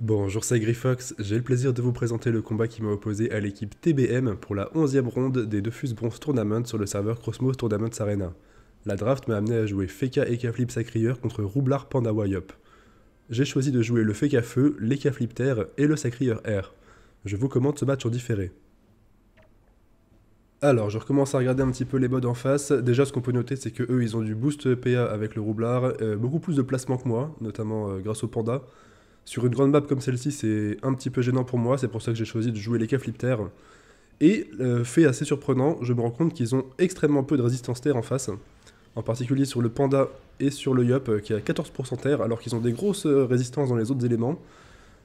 Bonjour, c'est Grifox. J'ai le plaisir de vous présenter le combat qui m'a opposé à l'équipe TBM pour la 11e ronde des Defuse Bronze Tournament sur le serveur Cosmos Tournament Arena. La draft m'a amené à jouer Feka Ekaflip Sacrieur contre Roublard Panda Wyop. J'ai choisi de jouer le Feka Feu, l'Ekaflip Terre et le Sacrieur Air. Je vous commande ce match en différé. Alors, je recommence à regarder un petit peu les mods en face. Déjà, ce qu'on peut noter, c'est que eux, ils ont du boost PA avec le roublard, euh, beaucoup plus de placement que moi, notamment euh, grâce au panda. Sur une grande map comme celle-ci, c'est un petit peu gênant pour moi, c'est pour ça que j'ai choisi de jouer les Flip Terre. Et euh, fait assez surprenant, je me rends compte qu'ils ont extrêmement peu de résistance terre en face, en particulier sur le Panda et sur le Yop euh, qui a 14% terre, alors qu'ils ont des grosses euh, résistances dans les autres éléments.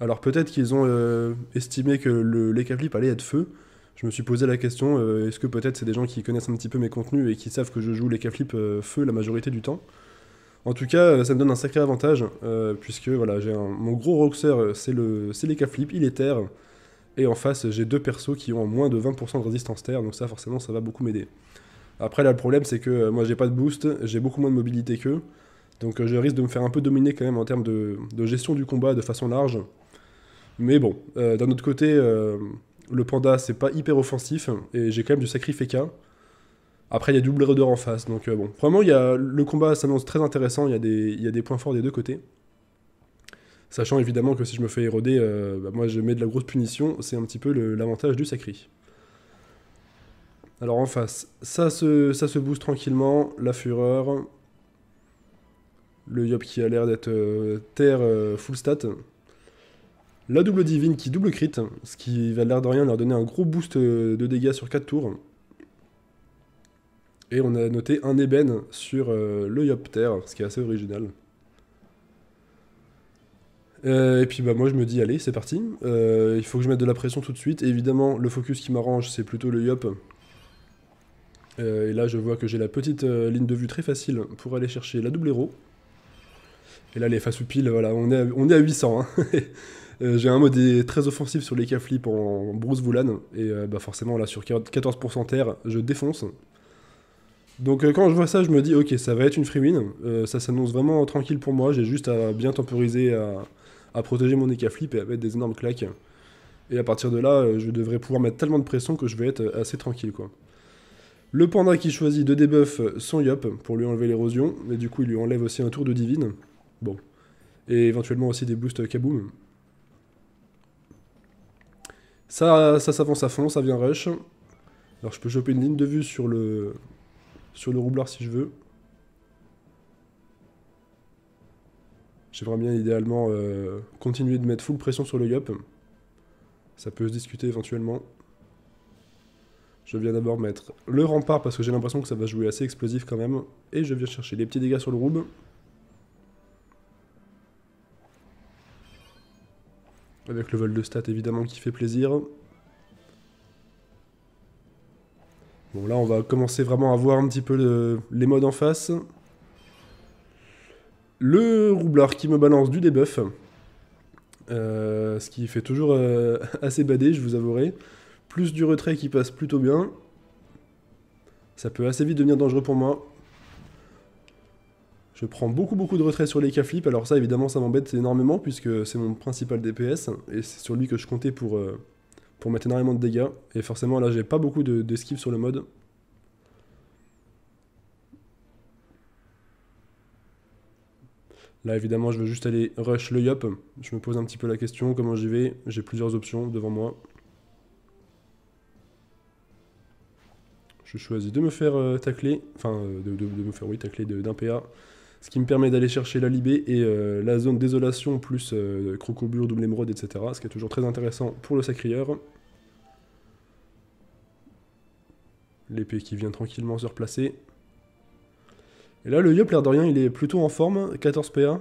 Alors peut-être qu'ils ont estimé que le Flip allait être feu. Je me suis posé la question, est-ce que peut-être c'est des gens qui connaissent un petit peu mes contenus et qui savent que je joue les Flip feu la majorité du temps en tout cas, euh, ça me donne un sacré avantage, euh, puisque voilà, j'ai mon gros roxer, euh, c'est le Flip, il est terre, et en face, j'ai deux persos qui ont moins de 20% de résistance terre, donc ça, forcément, ça va beaucoup m'aider. Après, là, le problème, c'est que moi, j'ai pas de boost, j'ai beaucoup moins de mobilité qu'eux, donc je risque de me faire un peu dominer quand même en termes de, gestion du combat de façon large. Mais bon, d'un autre côté, le panda, c'est pas hyper offensif, et j'ai quand même du sacriféka. Après, il y a double Raider en face. Donc, euh, bon, vraiment, y a, le combat s'annonce très intéressant. Il y, a des, des points forts des deux côtés. Sachant évidemment que si je me fais éroder, euh, bah, moi je mets de la grosse punition, c'est un petit peu l'avantage du sacré. Alors en face, ça se, ça se booste tranquillement, la fureur, le Yop qui a l'air d'être euh, terre full stat, la double divine qui double crit, ce qui va l'air de rien leur donner un gros boost de dégâts sur 4 tours. Et on a noté un ébène sur le euh, le Yopter, ce qui est assez original. Euh, et puis bah moi je me dis allez c'est parti, euh, il faut que je mette de la pression tout de suite. évidemment le focus qui m'arrange c'est plutôt le Yop. et là je vois que j'ai la petite ligne de vue très facile pour aller chercher la double héros. Et là les faces voilà, on est à, on est à 800. Hein. j'ai un mode très offensif sur les K-Flip en Bruce Voulan. Et bah forcément là sur 14% terre je défonce. Donc euh, quand je vois ça, je me dis ok, ça va être une free win. Euh, ça s'annonce vraiment tranquille pour moi. J'ai juste à bien temporiser, à, protéger mon Ekaflip et à mettre des énormes claques. Et à partir de là, euh, je devrais pouvoir mettre tellement de pression que je vais être assez tranquille quoi. Le panda qui choisit de debuff son Yop pour lui enlever l'érosion, mais du coup il lui enlève aussi un tour de divine. Bon. Et éventuellement aussi des boosts kaboom. Ça, ça s'avance à fond, ça vient rush. Alors je peux choper une ligne de vue sur le, sur le roublard si je veux. J'aimerais bien idéalement euh, continuer de mettre full pression sur le yup. Ça peut se discuter éventuellement. Je viens d'abord mettre le rempart parce que j'ai l'impression que ça va jouer assez explosif quand même. Et je viens chercher les petits dégâts sur le roube. Avec le vol de stats évidemment qui fait plaisir. Bon, là, on va commencer vraiment à voir un petit peu les modes en face. Le roublard qui me balance du debuff. Euh, ce qui fait toujours euh, assez badé, je vous avouerai. Plus du retrait qui passe plutôt bien. Ça peut assez vite devenir dangereux pour moi. Je prends beaucoup beaucoup de retrait sur les k flips alors ça évidemment ça m'embête énormément puisque c'est mon principal DPS et c'est sur lui que je comptais pour, euh, pour mettre énormément de dégâts. Et forcément, là, j'ai pas beaucoup d'esquive de, sur le mode. Là, évidemment, je veux juste aller rush le yop. Je me pose un petit peu la question, comment j'y vais J'ai plusieurs options devant moi. Je choisis de me faire euh, tacler, enfin, euh, de, me faire, oui, tacler d'un PA. Ce qui me permet d'aller chercher la Libé et euh, la zone désolation plus crocobure, double émeraude, etc. Ce qui est toujours très intéressant pour le sacrieur. L'épée qui vient tranquillement se replacer. Et là, le Yop, l'air de rien, il est plutôt en forme. 14 PA.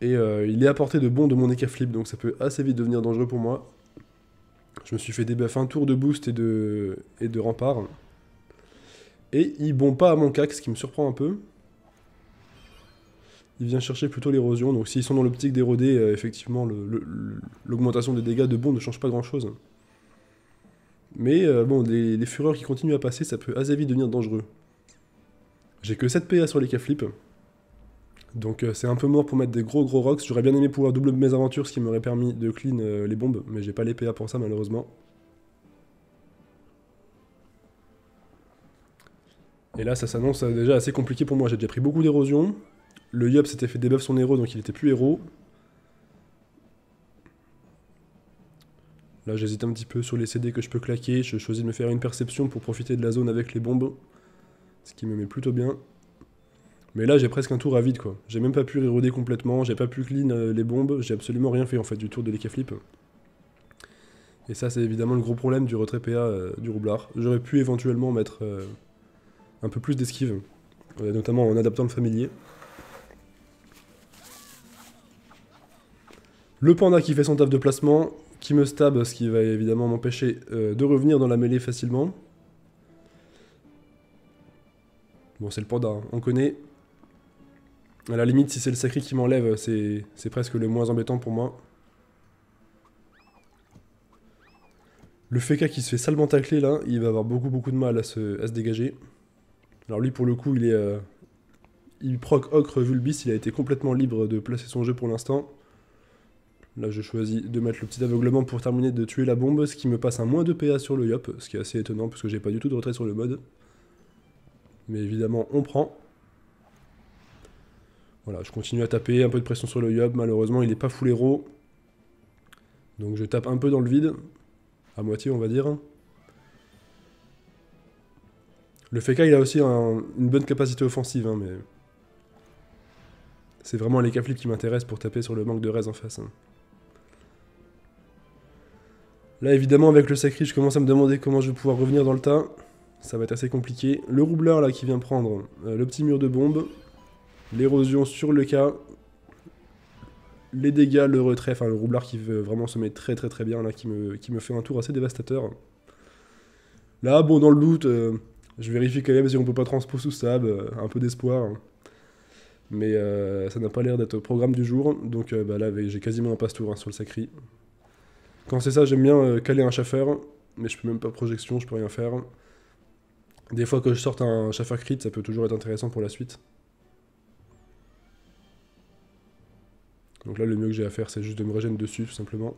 Et euh, il est à portée de bons de mon Ekaflip, donc ça peut assez vite devenir dangereux pour moi. Je me suis fait débuff un tour de boost et de, et de rempart. Et il bombe pas à mon cac, ce qui me surprend un peu. Il vient chercher plutôt l'érosion, donc s'ils sont dans l'optique d'éroder, euh, effectivement, l'augmentation des dégâts de bon ne change pas grand-chose. Mais euh, bon, les, fureurs qui continuent à passer, ça peut à vite devenir dangereux. J'ai que 7 PA sur les K-Flip. Donc euh, c'est un peu mort pour mettre des gros gros rocks. J'aurais bien aimé pouvoir double mes aventures, ce qui m'aurait permis de clean euh, les bombes, mais j'ai pas les PA pour ça malheureusement. Et là ça s'annonce déjà assez compliqué pour moi. J'ai déjà pris beaucoup d'érosion. Le Yop s'était fait debuff son héros donc il était plus héros. Là, j'hésite un petit peu sur les CD que je peux claquer. Je choisis de me faire une perception pour profiter de la zone avec les bombes. Ce qui me met plutôt bien. Mais là, j'ai presque un tour à vide, quoi. J'ai même pas pu reroder complètement. J'ai pas pu clean euh, les bombes. J'ai absolument rien fait, en fait, du tour de l'Ekaflip. Et ça, c'est évidemment le gros problème du retrait PA euh, du roublard. J'aurais pu éventuellement mettre euh, un peu plus d'esquive. notamment en adaptant le familier. Le panda qui fait son taf de placement, qui me stab, ce qui va évidemment m'empêcher euh, de revenir dans la mêlée facilement. Bon, c'est le panda, hein. on connaît. À la limite, si c'est le sacré qui m'enlève, c'est presque le moins embêtant pour moi. Le Feka qui se fait salement tacler là, il va avoir beaucoup beaucoup de mal à se, dégager. Alors lui pour le coup il est... Euh, il proc Ocre Vulbis, il a été complètement libre de placer son jeu pour l'instant. Là, je choisis de mettre le petit aveuglement pour terminer de tuer la bombe, ce qui me passe un moins de PA sur le Yop, ce qui est assez étonnant parce que j'ai pas du tout de retrait sur le mode. Mais évidemment, on prend. Voilà, je continue à taper, un peu de pression sur le Yop, malheureusement, il n'est pas full héros. Donc je tape un peu dans le vide, à moitié on va dire. Le FK il a aussi une bonne capacité offensive, hein, mais... C'est vraiment les Caflips qui m'intéressent pour taper sur le manque de raise en face. Hein. Là, évidemment, avec le sacri, je commence à me demander comment je vais pouvoir revenir dans le tas. Ça va être assez compliqué. Le roubleur, là, qui vient prendre euh, le petit mur de bombe. L'érosion sur le cas. Les dégâts, le retrait. Enfin, le roubleur qui veut vraiment se mettre très très très bien, là, qui me, qui me fait un tour assez dévastateur. Là, bon, dans le doute, euh, je vérifie quand même si on peut pas transposer sous sable euh, un peu d'espoir. Mais ça n'a pas l'air d'être au programme du jour. Donc bah, là, j'ai quasiment un passe-tour hein, sur le sacri. Quand c'est ça, j'aime bien euh, caler un chauffeur, mais je peux même pas projection, je peux rien faire. Des fois que je sorte un chauffeur crit, ça peut toujours être intéressant pour la suite. Donc là, le mieux que j'ai à faire, c'est juste de me régénérer dessus, tout simplement.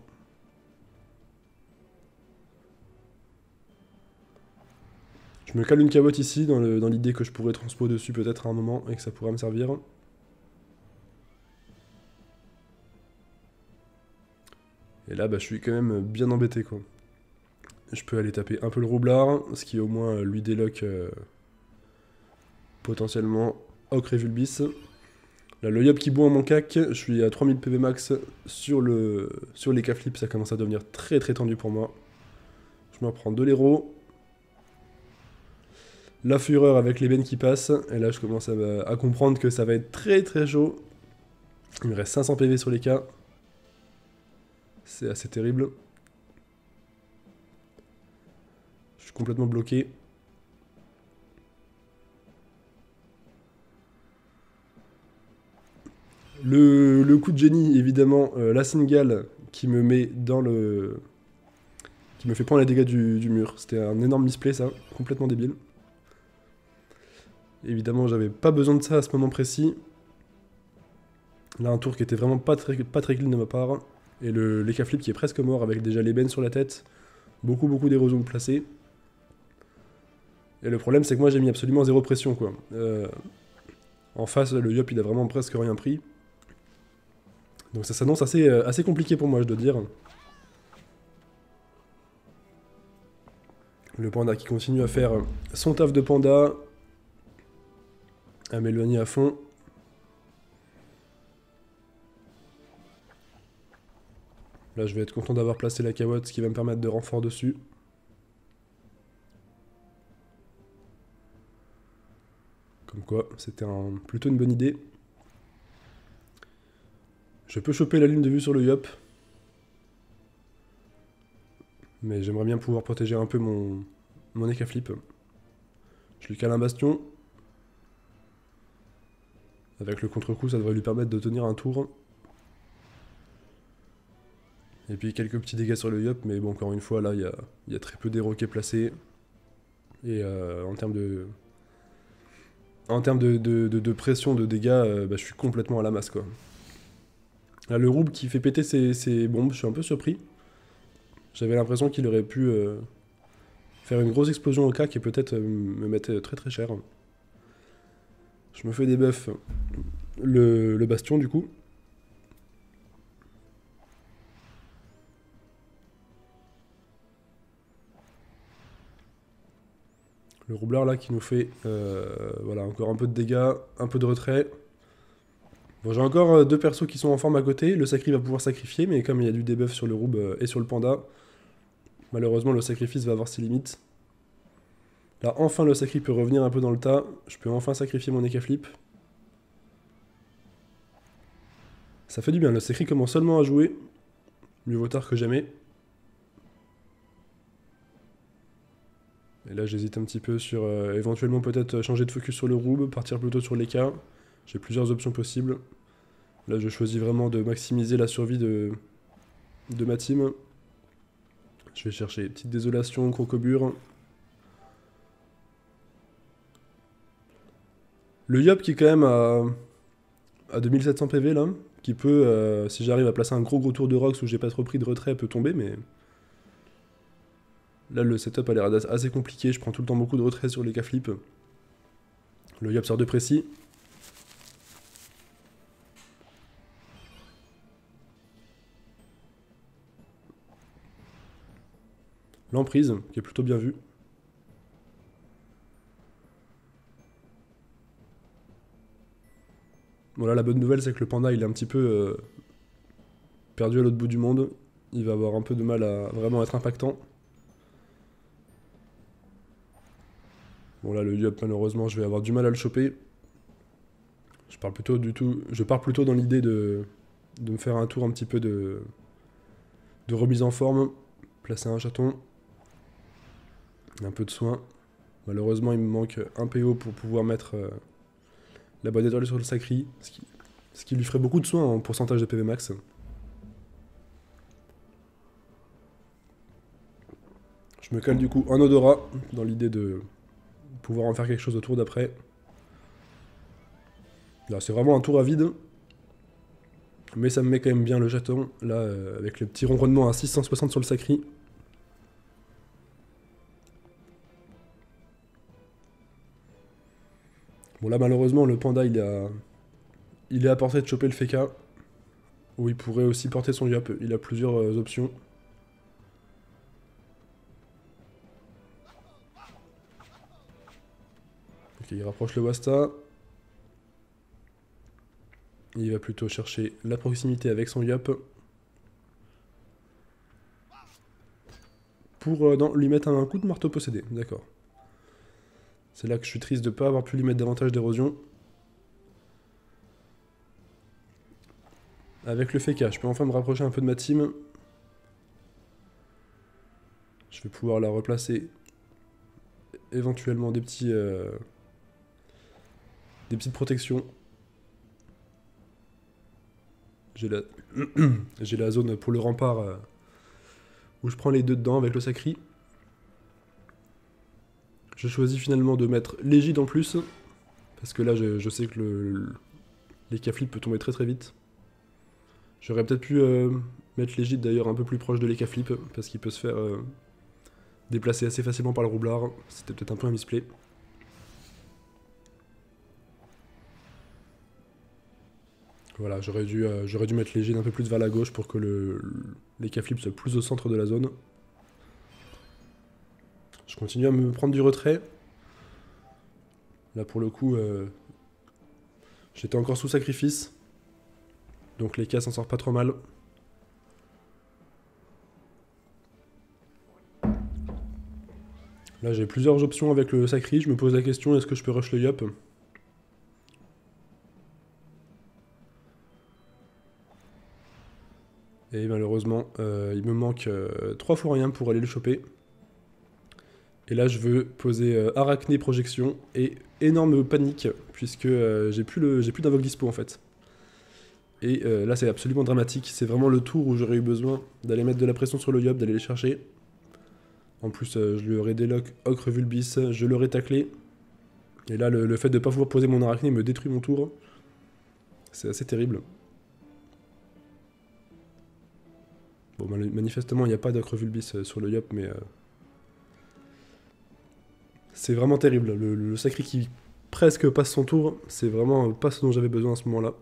Je me cale une cabote ici, dans l'idée que je pourrais transpo dessus peut-être à un moment et que ça pourra me servir. Et là, bah, je suis quand même bien embêté, quoi. Je peux aller taper un peu le roublard, ce qui au moins euh, lui déloque euh, potentiellement Ocre et Vulbis. Là, le qui boit en mon cac, je suis à 3000 PV max sur, le, sur les K-Flip, ça commence à devenir très très tendu pour moi. Je me reprends de l'héros. La fureur avec les bennes qui passent, et là je commence à, comprendre que ça va être très très chaud. Il me reste 500 PV sur les cas. C'est assez terrible. Je suis complètement bloqué. Le, coup de génie, évidemment, euh, la single qui me met dans le... qui me fait prendre les dégâts du, mur. C'était un énorme misplay, ça. Complètement débile. Évidemment, j'avais pas besoin de ça à ce moment précis. Là, un tour qui était vraiment pas très, pas très clean de ma part et le Flip qui est presque mort avec déjà l'ébène sur la tête, beaucoup beaucoup d'érosion de placé. Et le problème c'est que moi j'ai mis absolument zéro pression quoi. Euh, en face le Yop il a vraiment presque rien pris. Donc ça s'annonce assez, euh, assez compliqué pour moi je dois dire. Le panda qui continue à faire son taf de panda, à m'éloigner à fond. Là, je vais être content d'avoir placé la cawotte, ce qui va me permettre de renfort dessus. Comme quoi, c'était plutôt une bonne idée. Je peux choper la lune de vue sur le Yop. Mais j'aimerais bien pouvoir protéger un peu mon, mon Je lui cale un bastion. Avec le contre-coup, ça devrait lui permettre de tenir un tour. Et puis quelques petits dégâts sur le Yop, mais bon, encore une fois, là, il y a, très peu des roquets placés. Et euh, en termes de. En termes de, pression, de dégâts, euh, bah, je suis complètement à la masse, quoi. Ah, le Rouble qui fait péter ses, bombes, je suis un peu surpris. J'avais l'impression qu'il aurait pu euh, faire une grosse explosion au cac et peut-être me mettre très très cher. Je me fais des buffs. le bastion, du coup. Le roublard là qui nous fait euh, voilà, encore un peu de dégâts, un peu de retrait. Bon, j'ai encore euh, deux persos qui sont en forme à côté. Le Sacri va pouvoir sacrifier, mais comme il y a du debuff sur le Roub euh, et sur le Panda, malheureusement le sacrifice va avoir ses limites. Là, enfin, le Sacri peut revenir un peu dans le tas. Je peux enfin sacrifier mon Ekaflip. Ça fait du bien, le Sacri commence seulement à jouer. Mieux vaut tard que jamais. Et là, j'hésite un petit peu sur euh, éventuellement peut-être changer de focus sur le roube, partir plutôt sur les J'ai plusieurs options possibles. Là, je choisis vraiment de maximiser la survie de, de ma team. Je vais chercher petite désolation, crocobure. Le Yop qui est quand même à, à 2700 PV là, qui peut, euh, si j'arrive à placer un gros gros tour de rocks où j'ai pas trop pris de retrait, peut tomber, mais Là, le setup a l'air assez compliqué. Je prends tout le temps beaucoup de retraits sur les cas flips. Le Yop sort de précis. L'emprise, qui est plutôt bien vue. Voilà, la bonne nouvelle, c'est que le panda, il est un petit peu euh, perdu à l'autre bout du monde. Il va avoir un peu de mal à vraiment être impactant. Bon là le Yop malheureusement je vais avoir du mal à le choper. Je pars plutôt Je plutôt dans l'idée de, me faire un tour un petit peu de, de remise en forme. Placer un chaton. Un peu de soin. Malheureusement il me manque un PO pour pouvoir mettre euh, la bonne étoile sur le sacri. Ce qui, ce qui lui ferait beaucoup de soin en pourcentage de PV max. Je me cale du coup un odorat dans l'idée de pouvoir en faire quelque chose autour d'après. Là, c'est vraiment un tour à vide. Mais ça me met quand même bien le jeton, là, euh, avec le petit ronronnement à 660 sur le sacré. Bon, là, malheureusement, le panda, il a... Il est à portée de choper le Feka. Ou il pourrait aussi porter son Yap. Il a plusieurs euh, options. il rapproche le Wasta. Il va plutôt chercher la proximité avec son Yop. Pour euh, lui mettre un coup de marteau possédé, d'accord. C'est là que je suis triste de ne pas avoir pu lui mettre davantage d'érosion. Avec le FK, je peux enfin me rapprocher un peu de ma team. Je vais pouvoir la replacer éventuellement des petits... Euh, des petites protections. J'ai la... zone pour le rempart euh, où je prends les deux dedans avec le sacri. Je choisis finalement de mettre l'égide en plus. Parce que là, je, sais que le, peut tomber très très vite. J'aurais peut-être pu euh, mettre l'égide d'ailleurs un peu plus proche de l'écaflip, parce qu'il peut se faire euh, déplacer assez facilement par le roublard. C'était peut-être un peu un misplay. Voilà, j'aurais dû, euh, dû mettre les un peu plus vers la gauche pour que le, les K-flips plus au centre de la zone. Je continue à me prendre du retrait. Là, pour le coup, euh, j'étais encore sous sacrifice. Donc les cas s'en sortent pas trop mal. Là, j'ai plusieurs options avec le sacri. Je me pose la question, est-ce que je peux rush le yup Et malheureusement, euh, il me manque euh, trois fois rien pour aller le choper. Et là, je veux poser euh, Arachné Projection et énorme panique, puisque j'ai plus, le, plus d'Invoque dispo en fait. Et là, c'est absolument dramatique. C'est vraiment le tour où j'aurais eu besoin d'aller mettre de la pression sur le Yob, d'aller les chercher. En plus, je lui aurais déloc Ocre Vulbis, je l'aurais taclé. Et là, le, fait de ne pas pouvoir poser mon Arachné me détruit mon tour. C'est assez terrible. Bon, manifestement, il n'y a pas d'ocre vulbis euh, sur le yop, mais... Euh, c'est vraiment terrible. Le, sacré qui presque passe son tour, c'est vraiment pas ce dont j'avais besoin à ce moment-là.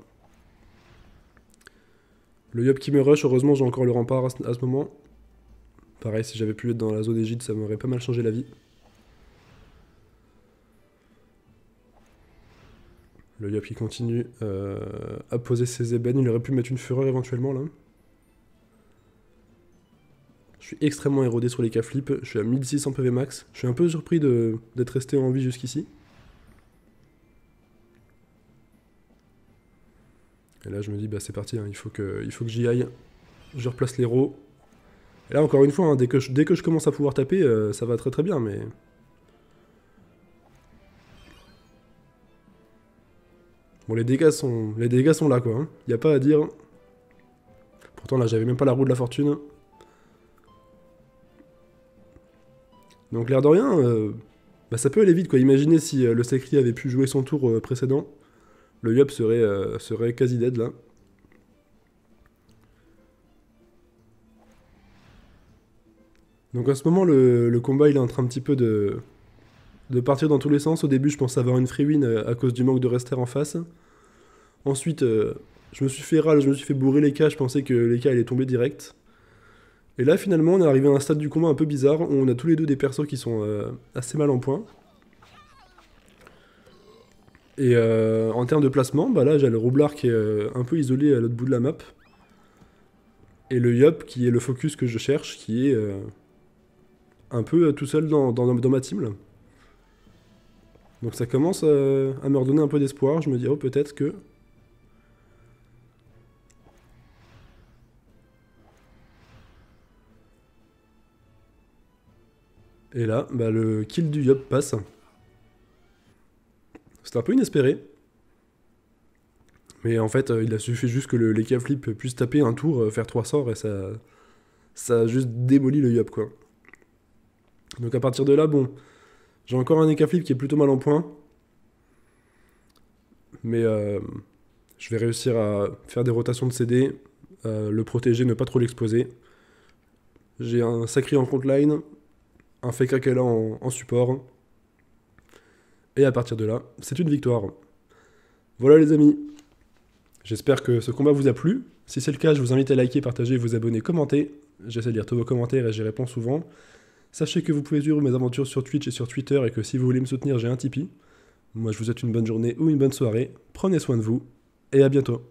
Le yop qui me rush, heureusement, j'ai encore le rempart à ce, moment. Pareil, si j'avais pu être dans la zone égide, ça m'aurait pas mal changé la vie. Le Yop qui continue euh, à poser ses ébènes. Il aurait pu mettre une fureur éventuellement là. Je suis extrêmement érodé sur les cas flip, je suis à 1600 PV max. Je suis un peu surpris d'être resté en vie jusqu'ici. Et là, je me dis, bah c'est parti, hein. il faut que, que j'y aille. Je replace les rots. Et là, encore une fois, hein, dès, que je, dès que je commence à pouvoir taper, euh, ça va très très bien, mais... Bon, les dégâts sont, les dégâts sont là, quoi. Il hein. n'y a pas à dire. Pourtant, là, j'avais même pas la roue de la fortune. Donc l'air de rien, euh, bah, ça peut aller vite. Quoi. Imaginez si euh, le Sacri avait pu jouer son tour euh, précédent, le Yop serait, serait quasi dead là. Donc à ce moment, le, combat il est en train un petit peu de, de partir dans tous les sens. Au début, je pensais avoir une free win à cause du manque de rester en face. Ensuite, je me suis fait râle, je me suis fait bourrer les cas, je pensais que les cas allaient tomber direct. Et là, finalement, on est arrivé à un stade du combat un peu bizarre où on a tous les deux des persos qui sont euh, assez mal en point. Et euh, en termes de placement, bah là, j'ai le roublard qui est euh, un peu isolé à l'autre bout de la map. Et le Yop qui est le focus que je cherche, qui est un peu tout seul dans, dans, ma team là. Donc ça commence à, à me redonner un peu d'espoir. Je me dis, oh, peut-être que Et là, bah, le kill du Yop passe. C'est un peu inespéré. Mais en fait, euh, il a suffi juste que le, puisse taper un tour, euh, faire trois sorts, et ça, ça a juste démoli le Yop, quoi. Donc à partir de là, bon, j'ai encore un Ekaflip qui est plutôt mal en point. Mais euh, je vais réussir à faire des rotations de CD, le protéger, ne pas trop l'exposer. J'ai un sacré en front line, un fait qu'elle en, en support. Et à partir de là, c'est une victoire. Voilà les amis. J'espère que ce combat vous a plu. Si c'est le cas, je vous invite à liker, partager, vous abonner, commenter. J'essaie de lire tous vos commentaires et j'y réponds souvent. Sachez que vous pouvez suivre mes aventures sur Twitch et sur Twitter et que si vous voulez me soutenir, j'ai un Tipeee. Moi, je vous souhaite une bonne journée ou une bonne soirée. Prenez soin de vous et à bientôt.